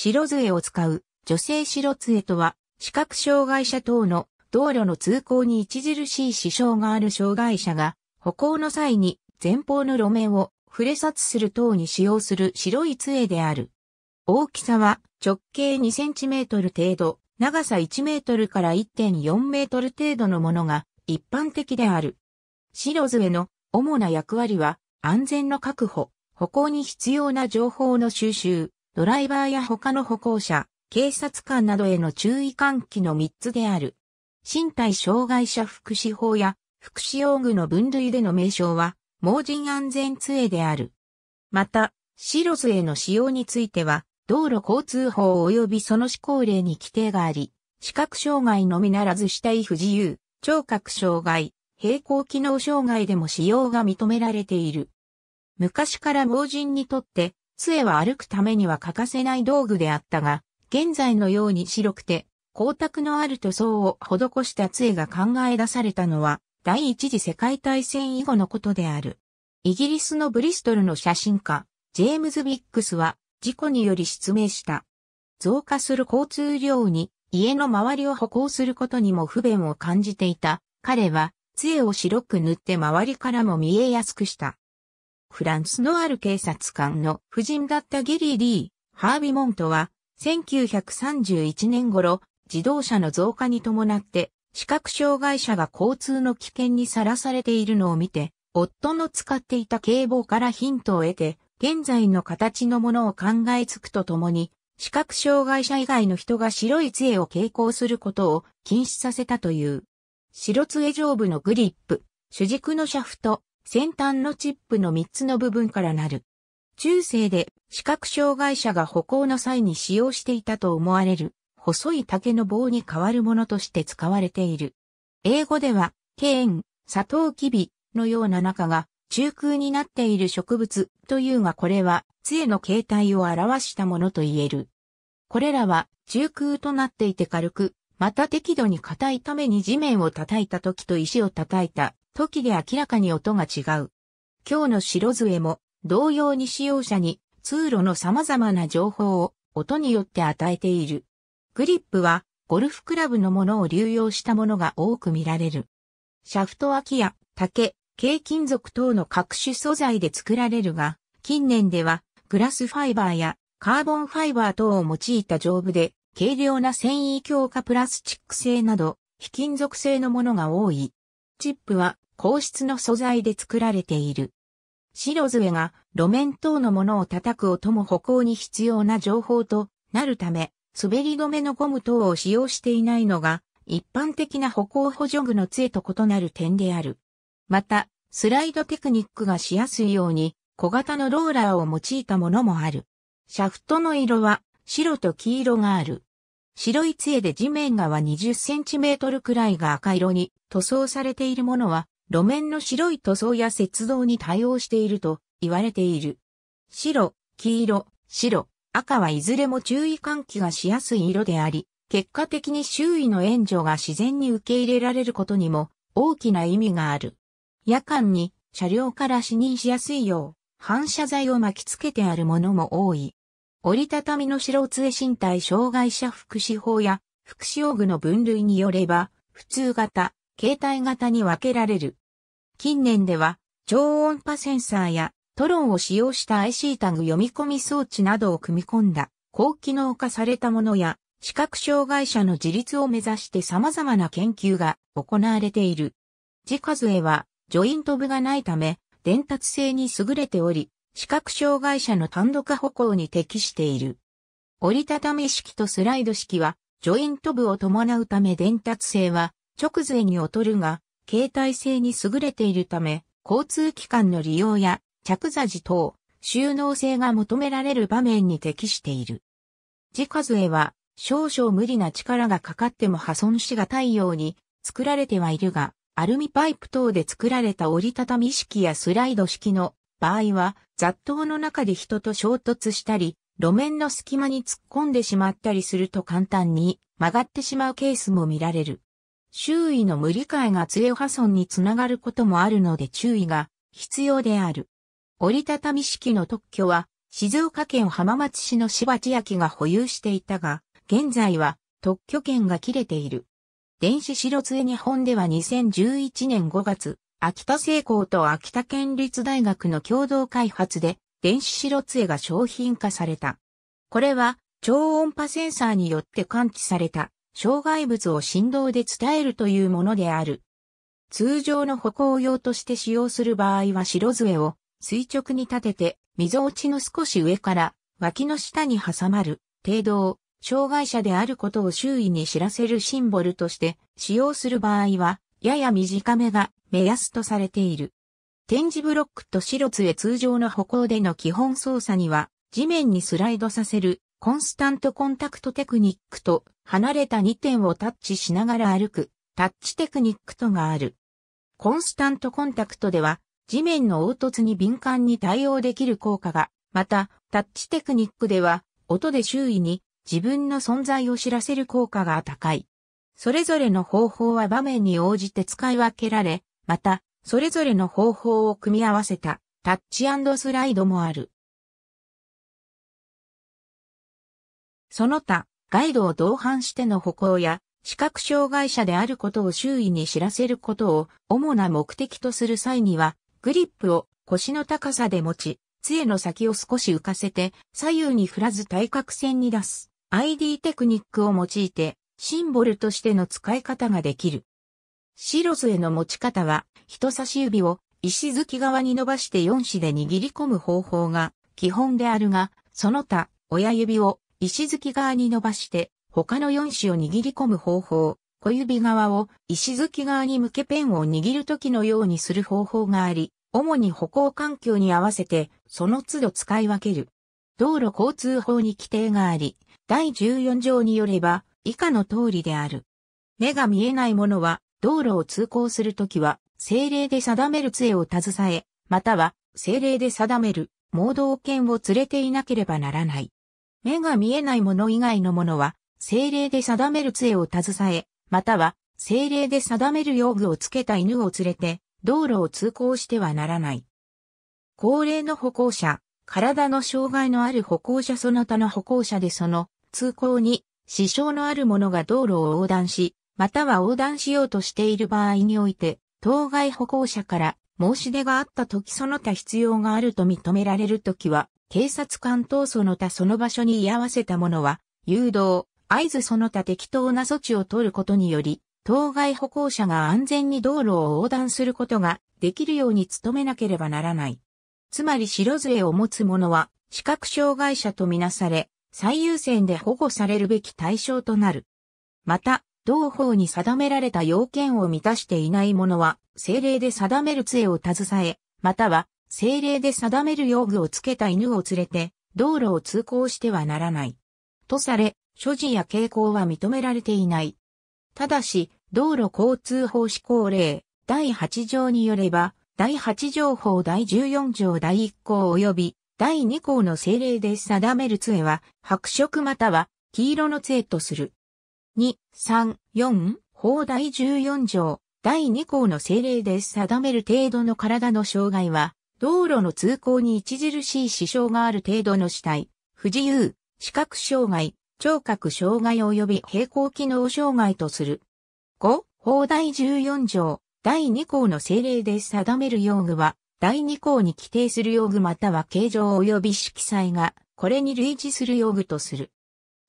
白杖を使う女性白杖とは視覚障害者等の道路の通行に著しい支障がある障害者が歩行の際に前方の路面を触れ札する等に使用する白い杖である。大きさは直径 2cm 程度、長さ 1m から 1.4m 程度のものが一般的である。白杖の主な役割は安全の確保、歩行に必要な情報の収集、ドライバーや他の歩行者、警察官などへの注意喚起の3つである。身体障害者福祉法や福祉用具の分類での名称は、盲人安全杖である。また、白杖の使用については、道路交通法及びその施行令に規定があり、視覚障害のみならず死体不自由、聴覚障害、平行機能障害でも使用が認められている。昔から盲人にとって杖は歩くためには欠かせない道具であったが、現在のように白くて、光沢のある塗装を施した杖が考え出されたのは、第一次世界大戦以後のことである。イギリスのブリストルの写真家、ジェームズ・ビックスは、事故により失明した。増加する交通量に、家の周りを歩行することにも不便を感じていた。彼は、杖を白く塗って周りからも見えやすくした。フランスのある警察官の夫人だったギリー・リー・ハービモントは、1931年頃、自動車の増加に伴って、視覚障害者が交通の危険にさらされているのを見て、夫の使っていた警棒からヒントを得て、現在の形のものを考えつくとともに、視覚障害者以外の人が白い杖を携行することを禁止させたという。白杖上部のグリップ、主軸のシャフト、先端のチップの3つの部分からなる。中世で視覚障害者が歩行の際に使用していたと思われる細い竹の棒に変わるものとして使われている。英語では、ケーン、サトウキビのような中が中空になっている植物というがこれは杖の形態を表したものと言える。これらは中空となっていて軽く、また適度に硬いために地面を叩いた時と石を叩いた時で明らかに音が違う。今日の白杖も同様に使用者に通路の様々な情報を音によって与えている。グリップはゴルフクラブのものを流用したものが多く見られる。シャフト脇や竹、軽金属等の各種素材で作られるが、近年ではグラスファイバーやカーボンファイバー等を用いた丈夫で軽量な繊維強化プラスチック製など非金属製のものが多い。チップは硬質の素材で作られている。白杖が路面等のものを叩く音も歩行に必要な情報となるため、滑り止めのゴム等を使用していないのが、一般的な歩行補助具の杖と異なる点である。また、スライドテクニックがしやすいように、小型のローラーを用いたものもある。シャフトの色は白と黄色がある。白い杖で地面側20センチメートルくらいが赤色に塗装されているものは路面の白い塗装や雪道に対応していると言われている。白、黄色、白、赤はいずれも注意喚起がしやすい色であり、結果的に周囲の援助が自然に受け入れられることにも大きな意味がある。夜間に車両から視認しやすいよう、反射材を巻きつけてあるものも多い。折りたたみの白杖身体障害者福祉法や福祉用具の分類によれば、普通型、携帯型に分けられる。近年では超音波センサーやトロンを使用した IC タグ読み込み装置などを組み込んだ高機能化されたものや視覚障害者の自立を目指して様々な研究が行われている。ジカズエはジョイント部がないため伝達性に優れており、視覚障害者の単独歩行に適している。折りたたみ式とスライド式はジョイント部を伴うため伝達性は直前に劣るが、携帯性に優れているため、交通機関の利用や着座時等、収納性が求められる場面に適している。自家ズは少々無理な力がかかっても破損しがたいように作られてはいるが、アルミパイプ等で作られた折りたたみ式やスライド式の場合は雑踏の中で人と衝突したり、路面の隙間に突っ込んでしまったりすると簡単に曲がってしまうケースも見られる。周囲の無理解が杖破損につながることもあるので注意が必要である。折りたたみ式の特許は、静岡県浜松市の柴千明が保有していたが、現在は特許権が切れている。電子白杖日本では2011年5月、秋田製鋼と秋田県立大学の共同開発で、電子白杖が商品化された。これは、超音波センサーによって感知された障害物を振動で伝えるというものである。通常の歩行用として使用する場合は白杖を垂直に立てて、溝落ちの少し上から脇の下に挟まる程度を障害者であることを周囲に知らせるシンボルとして使用する場合は、やや短めが目安とされている。展示ブロックと白杖通常の歩行での基本操作には、地面にスライドさせるコンスタントコンタクトテクニックと離れた2点をタッチしながら歩くタッチテクニックとがある。コンスタントコンタクトでは地面の凹凸に敏感に対応できる効果が、またタッチテクニックでは音で周囲に自分の存在を知らせる効果が高い。それぞれの方法は場面に応じて使い分けられ、またそれぞれの方法を組み合わせたタッチスライドもある。その他、ガイドを同伴しての歩行や、視覚障害者であることを周囲に知らせることを主な目的とする際には、グリップを腰の高さで持ち、杖の先を少し浮かせて左右に振らず対角線に出す ID テクニックを用いてシンボルとしての使い方ができる。白杖の持ち方は人差し指を石突き側に伸ばして4指で握り込む方法が基本であるが、その他親指を石突き側に伸ばして、他の4子を握り込む方法、小指側を石突き側に向けペンを握る時のようにする方法があり、主に歩行環境に合わせて、その都度使い分ける。道路交通法に規定があり、第14条によれば、以下の通りである。目が見えない者は、道路を通行するときは、精霊で定める杖を携え、または、精霊で定める、盲導犬を連れていなければならない。目が見えないもの以外のものは、精霊で定める杖を携え、または、精霊で定める用具をつけた犬を連れて、道路を通行してはならない。高齢の歩行者、体の障害のある歩行者その他の歩行者でその通行に支障のある者が道路を横断し、または横断しようとしている場合において、当該歩行者から申し出があった時その他必要があると認められる時は、警察官等その他その場所に居合わせた者は、誘導、合図その他適当な措置を取ることにより、当該歩行者が安全に道路を横断することができるように努めなければならない。つまり白杖を持つ者は視覚障害者とみなされ、最優先で保護されるべき対象となる。また、同法に定められた要件を満たしていない者は、政令で定める杖を携え、または政令で定める用具をつけた犬を連れて、道路を通行してはならない。とされ、所持や傾向は認められていない。ただし、道路交通法施行令、第8条によれば、第8条法第14条第1項及び第2項の政令で定める杖は、白色または黄色の杖とする。2、3、4、法第14条、第2項の政令で定める程度の体の障害は、道路の通行に著しい支障がある程度の死体、不自由、視覚障害、聴覚障害及び平行機能障害とする。5、法第14条、第2項の政令で定める用具は、第2項に規定する用具または形状及び色彩が、これに類似する用具とする。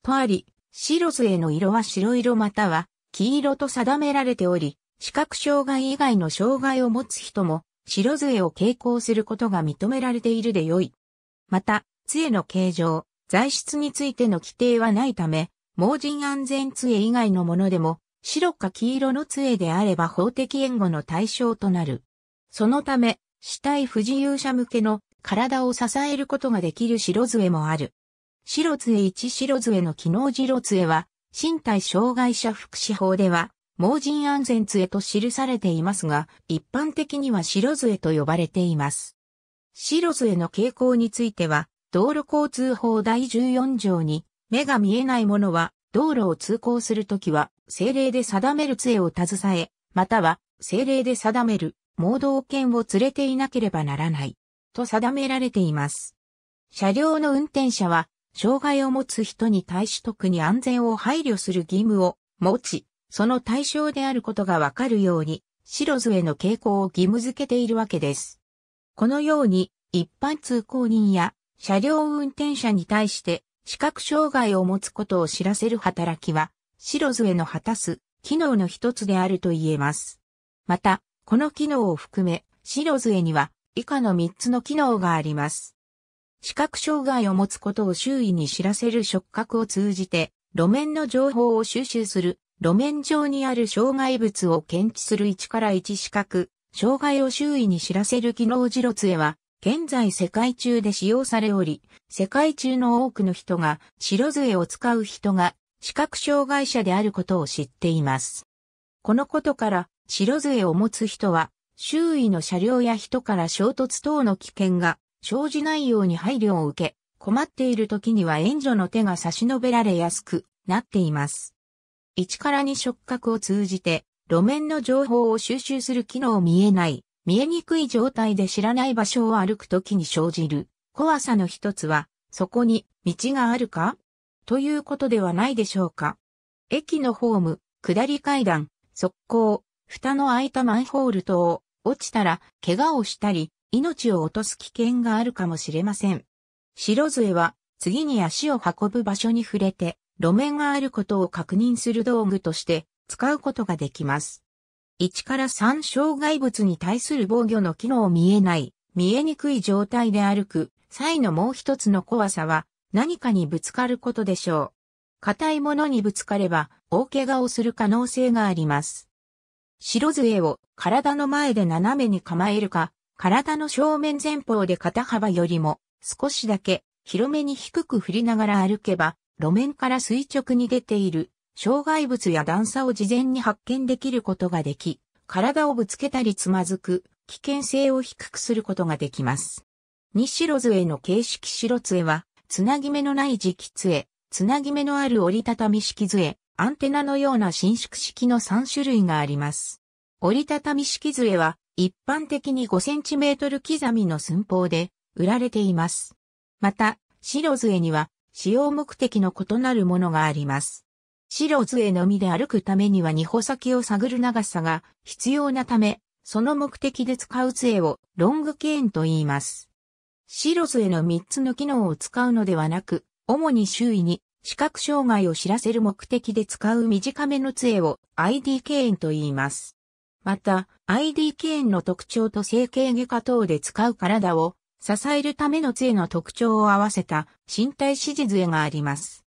とあり、白杖の色は白色または黄色と定められており、視覚障害以外の障害を持つ人も、白杖を携行することが認められているでよい。また、杖の形状、材質についての規定はないため、盲人安全杖以外のものでも、白か黄色の杖であれば法的援護の対象となる。そのため、死体不自由者向けの体を支えることができる白杖もある。白杖1白杖の機能白杖は、身体障害者福祉法では、盲人安全杖と記されていますが、一般的には白杖と呼ばれています。白杖の傾向については、道路交通法第14条に、目が見えない者は、道路を通行するときは、政令で定める杖を携え、または、政令で定める、盲導犬を連れていなければならない、と定められています。車両の運転者は、障害を持つ人に対し特に安全を配慮する義務を持ち、その対象であることがわかるように、白図への傾向を義務付けているわけです。このように、一般通行人や車両運転者に対して視覚障害を持つことを知らせる働きは、白図への果たす機能の一つであると言えます。また、この機能を含め、白図へには以下の3つの機能があります。視覚障害を持つことを周囲に知らせる触覚を通じて、路面の情報を収集する路面上にある障害物を検知する1から1四角障害を周囲に知らせる機能ロ露杖は、現在世界中で使用されおり、世界中の多くの人が白杖を使う人が視覚障害者であることを知っています。このことから、白杖を持つ人は、周囲の車両や人から衝突等の危険が生じないように配慮を受け、困っている時には援助の手が差し伸べられやすくなっています。1から2触覚を通じて、路面の情報を収集する機能を見えない、見えにくい状態で知らない場所を歩くときに生じる怖さの一つは、そこに道があるかということではないでしょうか。駅のホーム、下り階段、側溝、蓋の開いたマンホール等を落ちたら怪我をしたり、命を落とす危険があるかもしれません。白杖は次に足を運ぶ場所に触れて路面があることを確認する道具として使うことができます。1から3障害物に対する防御の機能を見えない、見えにくい状態で歩く際のもう一つの怖さは何かにぶつかることでしょう。硬いものにぶつかれば大怪我をする可能性があります。白杖を体の前で斜めに構えるか、体の正面前方で肩幅よりも少しだけ広めに低く振りながら歩けば路面から垂直に出ている障害物や段差を事前に発見できることができ、体をぶつけたりつまずく危険性を低くすることができます。西路杖の形式白杖は、つなぎ目のない磁気杖、つなぎ目のある折りたたみ式杖、アンテナのような伸縮式の3種類があります。折りたたみ式杖は、一般的に 5cm 刻みの寸法で売られています。また、白杖には使用目的の異なるものがあります。白杖のみで歩くためには二歩先を探る長さが必要なため、その目的で使う杖をロングケーンと言います。白杖の三つの機能を使うのではなく、主に周囲に視覚障害を知らせる目的で使う短めの杖を ID ケーンと言います。また、ID ケーンの特徴と整形外科等で使う体を支えるための杖の特徴を合わせた身体支持杖があります。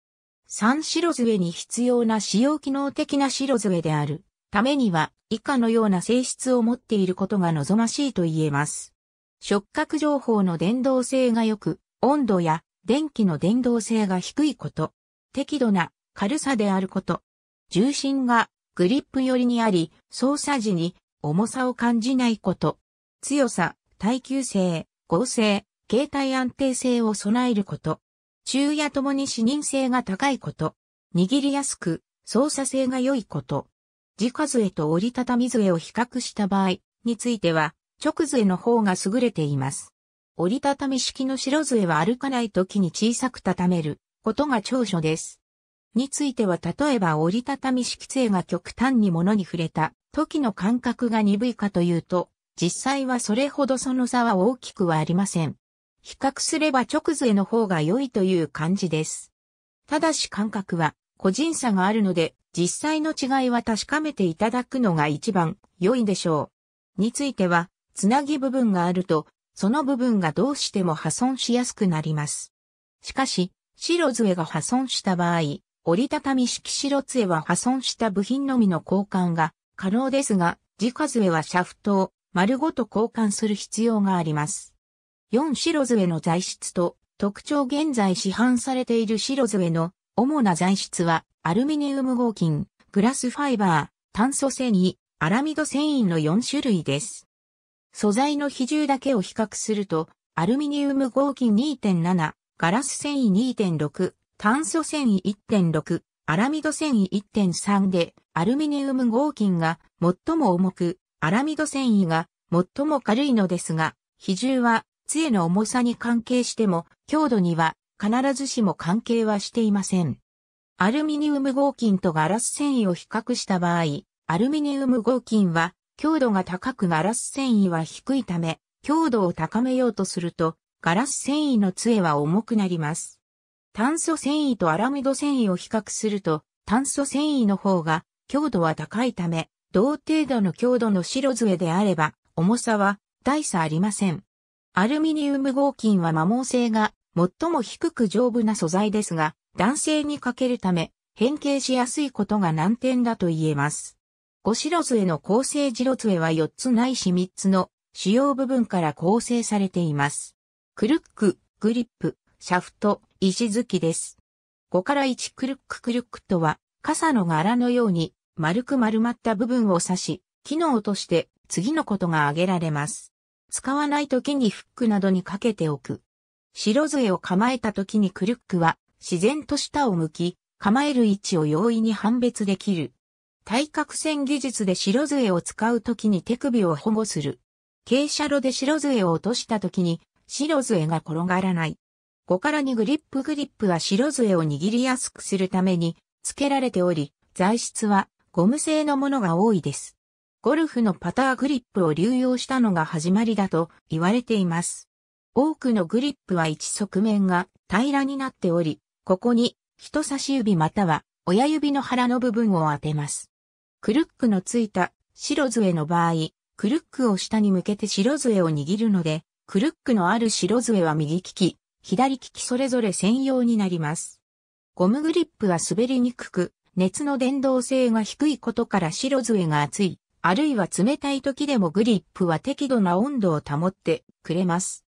三白杖に必要な使用機能的な白杖であるためには以下のような性質を持っていることが望ましいと言えます。触覚情報の伝導性が良く、温度や電気の伝導性が低いこと、適度な軽さであること、重心がグリップ寄りにあり、操作時に重さを感じないこと、強さ、耐久性、合成、形態安定性を備えること。昼夜ともに視認性が高いこと。握りやすく、操作性が良いこと。自家杖と折りたたみ杖を比較した場合については、直杖の方が優れています。折りたたみ式の白杖は歩かない時に小さく畳めることが長所です。については例えば折りたたみ式杖が極端に物に触れた時の感覚が鈍いかというと、実際はそれほどその差は大きくはありません。比較すれば直杖の方が良いという感じです。ただし感覚は個人差があるので、実際の違いは確かめていただくのが一番良いでしょう。については、つなぎ部分があると、その部分がどうしても破損しやすくなります。しかし、白杖が破損した場合、折りたたみ式白杖は破損した部品のみの交換が可能ですが、自家杖はシャフトを丸ごと交換する必要があります。4白杖の材質と特徴現在市販されている白杖の主な材質はアルミニウム合金、グラスファイバー、炭素繊維、アラミド繊維の4種類です。素材の比重だけを比較すると、アルミニウム合金2.7、ガラス繊維2.6、炭素繊維1.6、アラミド繊維1.3で、アルミニウム合金が最も重く、アラミド繊維が最も軽いのですが、比重は杖の重さに関係しても、強度には必ずしも関係はしていません。アルミニウム合金とガラス繊維を比較した場合、アルミニウム合金は強度が高くガラス繊維は低いため、強度を高めようとすると、ガラス繊維の杖は重くなります。炭素繊維とアラミド繊維を比較すると、炭素繊維の方が強度は高いため、同程度の強度の白杖であれば、重さは大差ありません。アルミニウム合金は摩耗性が最も低く丈夫な素材ですが、男性にかけるため変形しやすいことが難点だと言えます。五白杖の構成白杖は4つないし3つの主要部分から構成されています。クルック、グリップ、シャフト、石突きです。5から1クルッククルックとは、傘の柄のように丸く丸まった部分を指し、機能として次のことが挙げられます。使わない時にフックなどにかけておく。白杖を構えた時にクルックは自然と下を向き、構える位置を容易に判別できる。対角線技術で白杖を使う時に手首を保護する。傾斜路で白杖を落とした時に白杖が転がらない。5から2グリップグリップは白杖を握りやすくするために付けられており、材質はゴム製のものが多いです。ゴルフのパターグリップを流用したのが始まりだと言われています。多くのグリップは一側面が平らになっており、ここに人差し指または親指の腹の部分を当てます。クルックのついた白杖の場合、クルックを下に向けて白杖を握るので、クルックのある白杖は右利き、左利きそれぞれ専用になります。ゴムグリップは滑りにくく、熱の伝導性が低いことから白杖が熱い、あるいは冷たい時でもグリップは適度な温度を保ってくれます。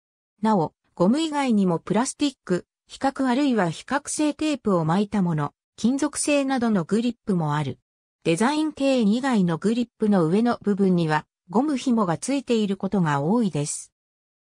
なお、ゴム以外にもプラスティック、比較あるいは比較性テープを巻いたもの、金属製などのグリップもある。デザイン系以外のグリップの上の部分にはゴム紐がついていることが多いです。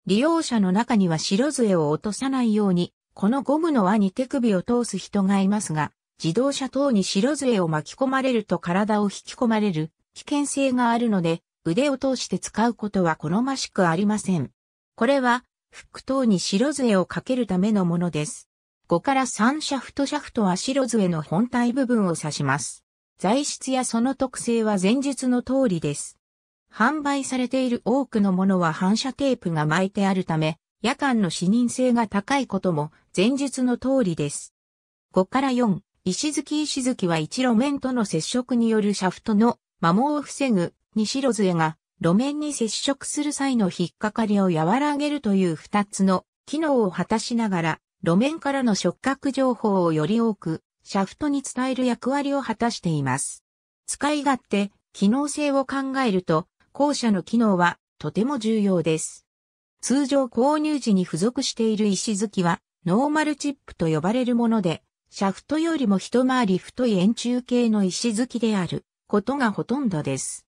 利用者の中には白杖を落とさないように、このゴムの輪に手首を通す人がいますが、自動車等に白杖を巻き込まれると体を引き込まれる危険性があるので、腕を通して使うことは好ましくありません。これは、フック等に白杖をかけるためのものです。5から3シャフトシャフトは白杖の本体部分を指します。材質やその特性は前述の通りです。販売されている多くのものは反射テープが巻いてあるため、夜間の視認性が高いことも前述の通りです。5から4石月石月は一路面との接触によるシャフトの摩耗を防ぐ西路杖が路面に接触する際の引っかかりを和らげるという二つの機能を果たしながら路面からの触覚情報をより多くシャフトに伝える役割を果たしています。使い勝手、機能性を考えると後者の機能はとても重要です。通常購入時に付属している石づきはノーマルチップと呼ばれるものでシャフトよりも一回り太い円柱形の石突きであることがほとんどです。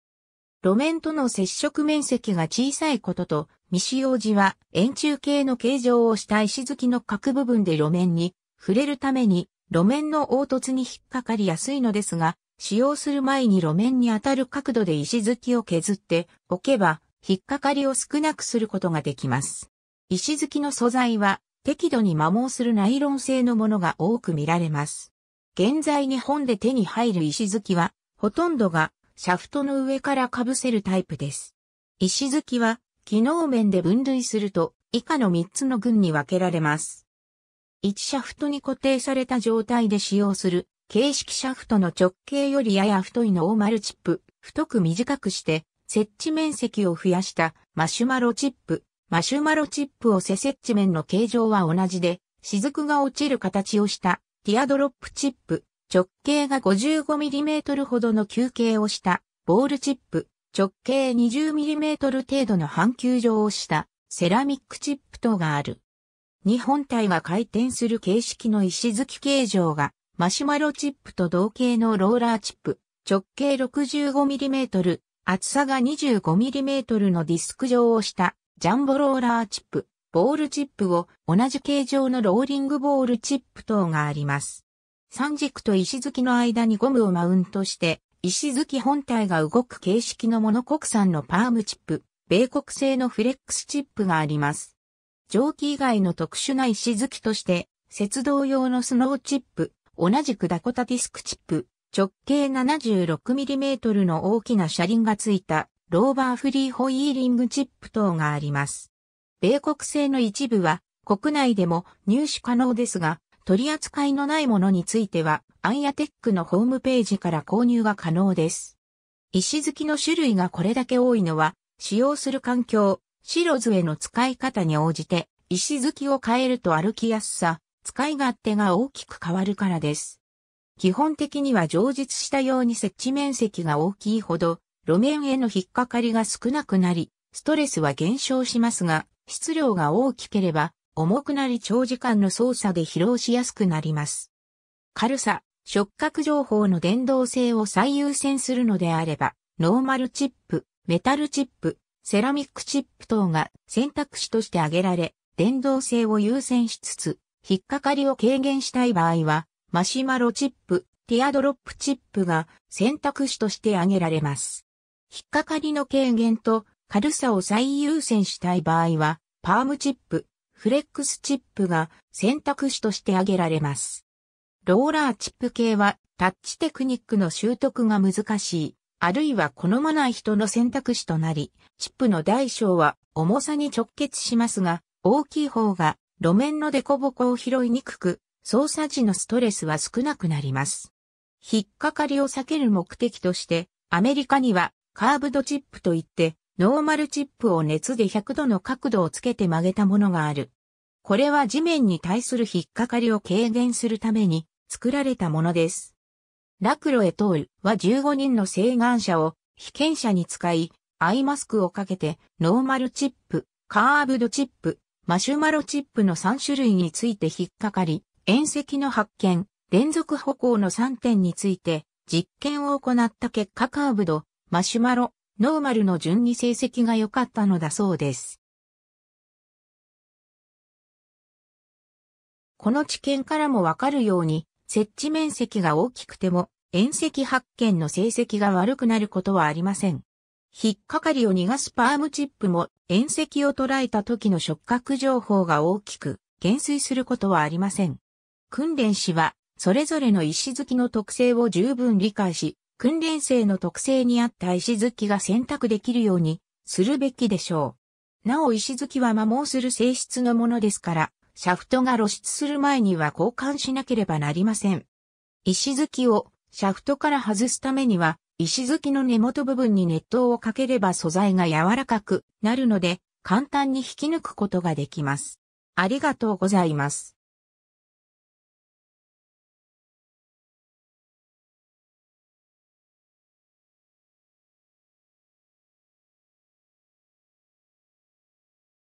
路面との接触面積が小さいことと、未使用時は円柱形の形状をした石突きの各部分で路面に触れるために路面の凹凸に引っかかりやすいのですが、使用する前に路面に当たる角度で石突きを削っておけば、引っかかりを少なくすることができます。石突きの素材は適度に摩耗するナイロン製のものが多く見られます。現在日本で手に入る石突きは、ほとんどがシャフトの上から被せるタイプです。石突きは、機能面で分類すると、以下の3つの群に分けられます。1シャフトに固定された状態で使用する、形式シャフトの直径よりやや太いノーマルチップ、太く短くして、設置面積を増やしたマシュマロチップ、マシュマロチップをセセッチ面の形状は同じで、雫が落ちる形をしたティアドロップチップ、直径が 55mm ほどの球形をしたボールチップ、直径 20mm 程度の半球状をしたセラミックチップ等がある。日本体が回転する形式の石突き形状がマシュマロチップと同型のローラーチップ、直径 65mm、厚さが 25mm のディスク状をしたジャンボローラーチップ、ボールチップを同じ形状のローリングボールチップ等があります。三軸と石突きの間にゴムをマウントして、石突き本体が動く形式のもの国産のパームチップ、米国製のフレックスチップがあります。蒸気以外の特殊な石突きとして、雪道用のスノーチップ、同じくダコタディスクチップ、直径 76mm の大きな車輪がついたローバーフリーホイーリングチップ等があります。米国製の一部は国内でも入手可能ですが、取り扱いのないものについては、アンヤテックのホームページから購入が可能です。石づきの種類がこれだけ多いのは、使用する環境、白杖の使い方に応じて、石づきを変えると歩きやすさ、使い勝手が大きく変わるからです。基本的には常実したように設置面積が大きいほど、路面への引っかかりが少なくなり、ストレスは減少しますが、質量が大きければ、重くなり長時間の操作で疲労しやすくなります。軽さ、触覚情報の伝導性を最優先するのであれば、ノーマルチップ、メタルチップ、セラミックチップ等が選択肢として挙げられ、伝導性を優先しつつ、引っかかりを軽減したい場合は、マシュマロチップ、ティアドロップチップが選択肢として挙げられます。引っかかりの軽減と軽さを最優先したい場合は、パームチップ、フレックスチップが選択肢として挙げられます。ローラーチップ系はタッチテクニックの習得が難しい、あるいは好まない人の選択肢となり、チップの大小は重さに直結しますが、大きい方が路面の凸凹を拾いにくく、操作時のストレスは少なくなります。引っかかりを避ける目的として、アメリカにはカーブドチップといって、ノーマルチップを熱で100度の角度をつけて曲げたものがある。これは地面に対する引っかかりを軽減するために作られたものです。ラクロエトールは15人の請願者を被験者に使い、アイマスクをかけてノーマルチップ、カーブドチップ、マシュマロチップの3種類について引っかかり、遠赤の発見、連続歩行の3点について実験を行った結果カーブド、マシュマロ、ノーマルの順に成績が良かったのだそうです。この知見からもわかるように、設置面積が大きくても、遠赤発見の成績が悪くなることはありません。引っかかりを逃がすパームチップも、遠赤を捉えた時の触覚情報が大きく、減衰することはありません。訓練士は、それぞれの石づきの特性を十分理解し、訓練生の特性に合った石づきが選択できるようにするべきでしょう。なお石づきは摩耗する性質のものですから、シャフトが露出する前には交換しなければなりません。石づきをシャフトから外すためには、石づきの根元部分に熱湯をかければ素材が柔らかくなるので、簡単に引き抜くことができます。ありがとうございます。